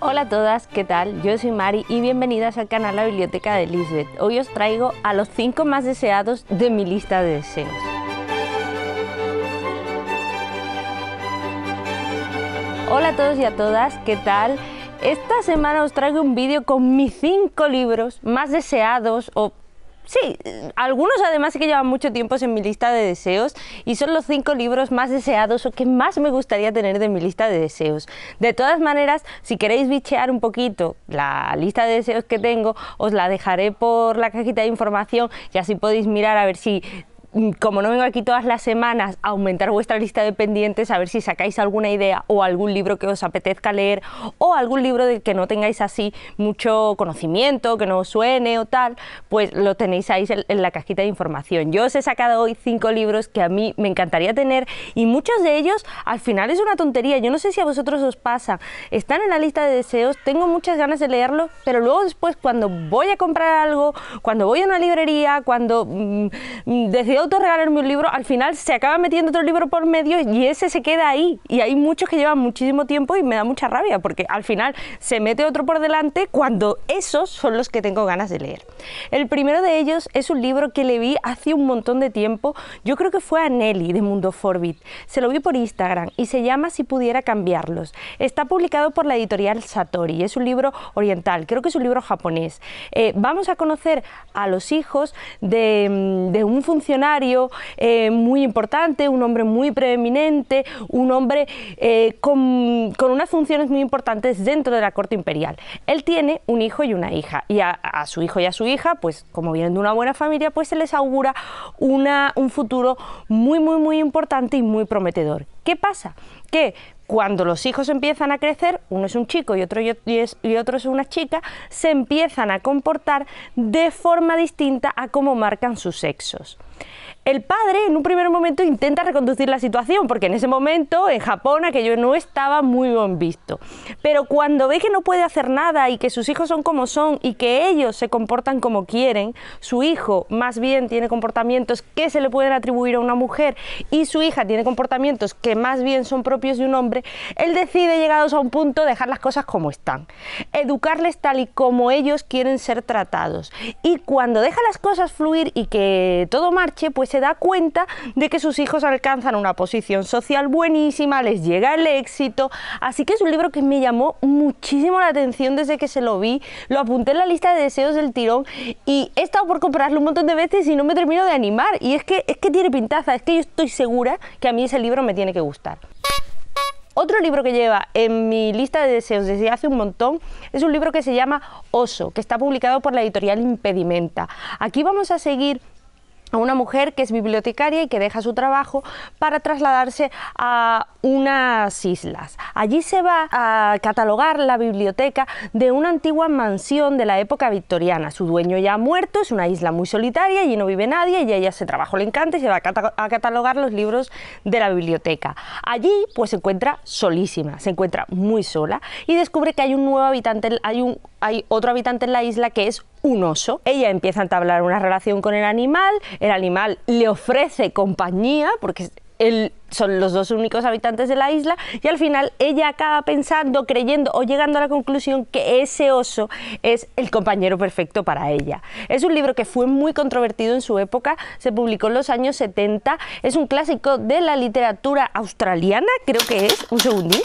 Hola a todas, ¿qué tal? Yo soy Mari y bienvenidas al canal La Biblioteca de Lisbeth. Hoy os traigo a los 5 más deseados de mi lista de deseos. Hola a todos y a todas, ¿qué tal? Esta semana os traigo un vídeo con mis 5 libros más deseados o Sí, algunos además que llevan mucho tiempo en mi lista de deseos y son los cinco libros más deseados o que más me gustaría tener de mi lista de deseos. De todas maneras, si queréis bichear un poquito la lista de deseos que tengo, os la dejaré por la cajita de información y así podéis mirar a ver si como no vengo aquí todas las semanas, aumentar vuestra lista de pendientes, a ver si sacáis alguna idea o algún libro que os apetezca leer o algún libro de que no tengáis así mucho conocimiento, que no os suene o tal, pues lo tenéis ahí en la cajita de información. Yo os he sacado hoy cinco libros que a mí me encantaría tener y muchos de ellos al final es una tontería. Yo no sé si a vosotros os pasa. Están en la lista de deseos, tengo muchas ganas de leerlo, pero luego después cuando voy a comprar algo, cuando voy a una librería, cuando mm, mm, auto autorregalarme un libro, al final se acaba metiendo otro libro por medio y ese se queda ahí. Y hay muchos que llevan muchísimo tiempo y me da mucha rabia porque al final se mete otro por delante cuando esos son los que tengo ganas de leer. El primero de ellos es un libro que le vi hace un montón de tiempo, yo creo que fue a Nelly de Mundo Forbit. Se lo vi por Instagram y se llama Si pudiera cambiarlos. Está publicado por la editorial Satori, es un libro oriental, creo que es un libro japonés. Eh, vamos a conocer a los hijos de, mm, de un funcionario eh, muy importante, un hombre muy preeminente, un hombre eh, con, unas funciones muy importantes dentro de la corte imperial. Él tiene un hijo y una hija, y a, su hijo y a su hija, pues como vienen de una buena familia, pues se les augura un futuro muy, muy, muy importante y muy prometedor. ¿Qué pasa? Que cuando los hijos empiezan a crecer, uno es un chico y otro, y otro es una chica, se empiezan a comportar de forma distinta a cómo marcan sus sexos. El padre en un primer momento intenta reconducir la situación, porque en ese momento en Japón aquello no estaba muy bien visto. Pero cuando ve que no puede hacer nada y que sus hijos son como son y que ellos se comportan como quieren, su hijo más bien tiene comportamientos que se le pueden atribuir a una mujer y su hija tiene comportamientos que más bien son propios de un hombre, él decide, llegados a un punto, dejar las cosas como están, educarles tal y como ellos quieren ser tratados. Y cuando deja las cosas fluir y que todo marche, pues da cuenta de que sus hijos alcanzan una posición social buenísima, les llega el éxito. Así que es un libro que me llamó muchísimo la atención desde que se lo vi. Lo apunté en la lista de deseos del tirón y he estado por comprarlo un montón de veces y no me termino de animar. Y es que, es que tiene pintaza, es que yo estoy segura que a mí ese libro me tiene que gustar. Otro libro que lleva en mi lista de deseos desde hace un montón es un libro que se llama Oso, que está publicado por la editorial Impedimenta. Aquí vamos a seguir a una mujer que es bibliotecaria y que deja su trabajo para trasladarse a unas islas. Allí se va a catalogar la biblioteca de una antigua mansión de la época victoriana. Su dueño ya ha muerto, es una isla muy solitaria, allí no vive nadie y a ella ese trabajo le encanta y se va a, catalogar los libros de la biblioteca. Allí pues se encuentra solísima, se encuentra muy sola y descubre que hay un nuevo habitante, hay, un, hay otro habitante en la isla que es un oso. Ella empieza a entablar una relación con el animal, el animal le ofrece compañía, porque son los dos únicos habitantes de la isla y al final ella acaba pensando, creyendo o llegando a la conclusión que ese oso es el compañero perfecto para ella. Es un libro que fue muy controvertido en su época, se publicó en los años 70, es un clásico de la literatura australiana, creo que es, un segundín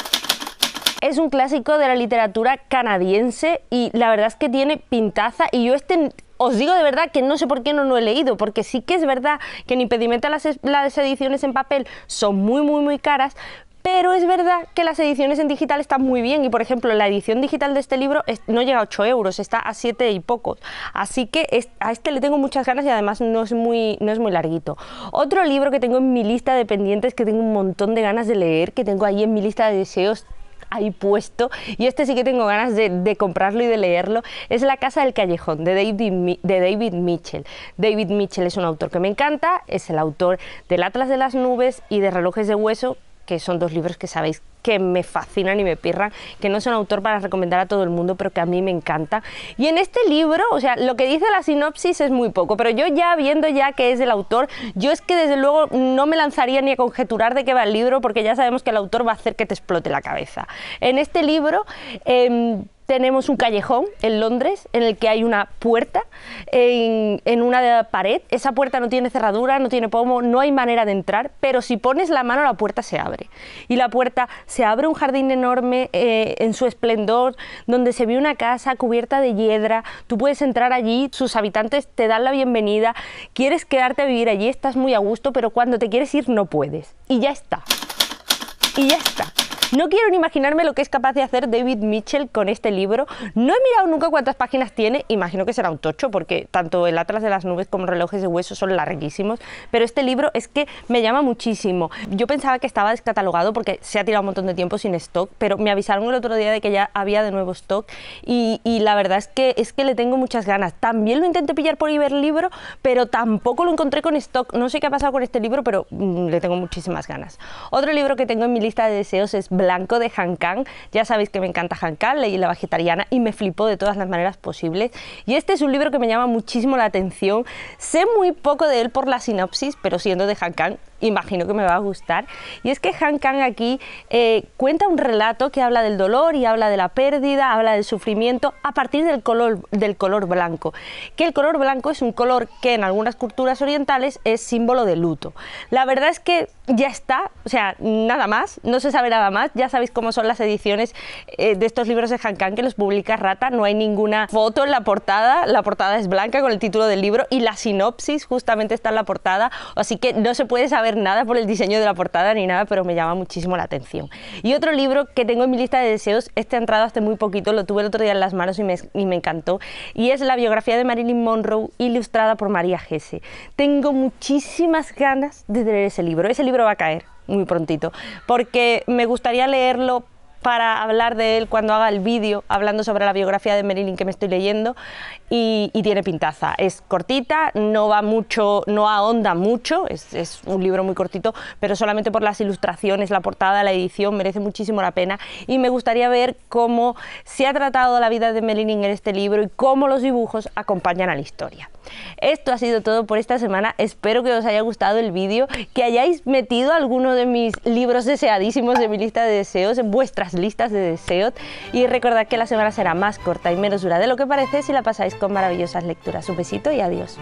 es un clásico de la literatura canadiense y la verdad es que tiene pintaza y yo este os digo de verdad que no sé por qué no lo he leído, porque sí que es verdad que en impedimento las, las ediciones en papel son muy, muy, muy caras, pero es verdad que las ediciones en digital están muy bien y, por ejemplo, la edición digital de este libro no llega a 8 euros, está a 7 y pocos. Así que a este le tengo muchas ganas y además no es, muy, no es muy larguito. Otro libro que tengo en mi lista de pendientes, que tengo un montón de ganas de leer, que tengo ahí en mi lista de deseos ahí puesto, y este sí que tengo ganas de, comprarlo y de leerlo, es La Casa del Callejón de David, de David Mitchell. David Mitchell es un autor que me encanta, es el autor del Atlas de las Nubes y de Relojes de Hueso, que son dos libros que sabéis que me fascinan y me pirran, que no son autor para recomendar a todo el mundo, pero que a mí me encanta. Y en este libro, o sea, lo que dice la sinopsis es muy poco, pero yo ya viendo ya que es el autor, yo es que desde luego no me lanzaría ni a conjeturar de qué va el libro, porque ya sabemos que el autor va a hacer que te explote la cabeza. En este libro... Em, tenemos un callejón en Londres en el que hay una puerta en, una pared. Esa puerta no tiene cerradura, no tiene pomo, no hay manera de entrar, pero si pones la mano la puerta se abre. Y la puerta se abre un jardín enorme eh, en su esplendor, donde se ve una casa cubierta de hiedra. Tú puedes entrar allí, sus habitantes te dan la bienvenida, quieres quedarte a vivir allí, estás muy a gusto, pero cuando te quieres ir no puedes. Y ya está. Y ya está. No quiero ni imaginarme lo que es capaz de hacer David Mitchell con este libro. No he mirado nunca cuántas páginas tiene, imagino que será un tocho, porque tanto El Atlas de las Nubes como Relojes de Hueso son larguísimos, pero este libro es que me llama muchísimo. Yo pensaba que estaba descatalogado porque se ha tirado un montón de tiempo sin stock, pero me avisaron el otro día de que ya había de nuevo stock y, la verdad es que, es que le tengo muchas ganas. También lo intenté pillar por Iberlibro, pero tampoco lo encontré con stock. No sé qué ha pasado con este libro, pero mm, le tengo muchísimas ganas. Otro libro que tengo en mi lista de deseos es blanco de Kang. Ya sabéis que me encanta Kang, leí La Vegetariana y me flipó de todas las maneras posibles. Y este es un libro que me llama muchísimo la atención. Sé muy poco de él por la sinopsis, pero siendo de Kang, imagino que me va a gustar. Y es que Han Kang aquí eh, cuenta un relato que habla del dolor y habla de la pérdida, habla del sufrimiento a partir del color, del color blanco. Que el color blanco es un color que en algunas culturas orientales es símbolo de luto. La verdad es que ya está, o sea, nada más, no se sabe nada más. Ya sabéis cómo son las ediciones eh, de estos libros de Han Kang que los publica Rata, no hay ninguna foto en la portada, la portada es blanca con el título del libro y la sinopsis justamente está en la portada, así que no se puede saber nada por el diseño de la portada ni nada, pero me llama muchísimo la atención. Y otro libro que tengo en mi lista de deseos, este ha entrado hace muy poquito, lo tuve el otro día en las manos y me, y me encantó, y es la biografía de Marilyn Monroe ilustrada por María Gese. Tengo muchísimas ganas de leer ese libro, ese libro va a caer muy prontito, porque me gustaría leerlo para hablar de él cuando haga el vídeo hablando sobre la biografía de Marilyn que me estoy leyendo y, tiene pintaza. Es cortita, no va mucho, no ahonda mucho, es, un libro muy cortito, pero solamente por las ilustraciones, la portada, la edición, merece muchísimo la pena y me gustaría ver cómo se ha tratado la vida de Marilyn en este libro y cómo los dibujos acompañan a la historia. Esto ha sido todo por esta semana, espero que os haya gustado el vídeo, que hayáis metido alguno de mis libros deseadísimos de mi lista de deseos en vuestras listas de deseos y recordad que la semana será más corta y menos dura de lo que parece si la pasáis con maravillosas lecturas. Un besito y adiós.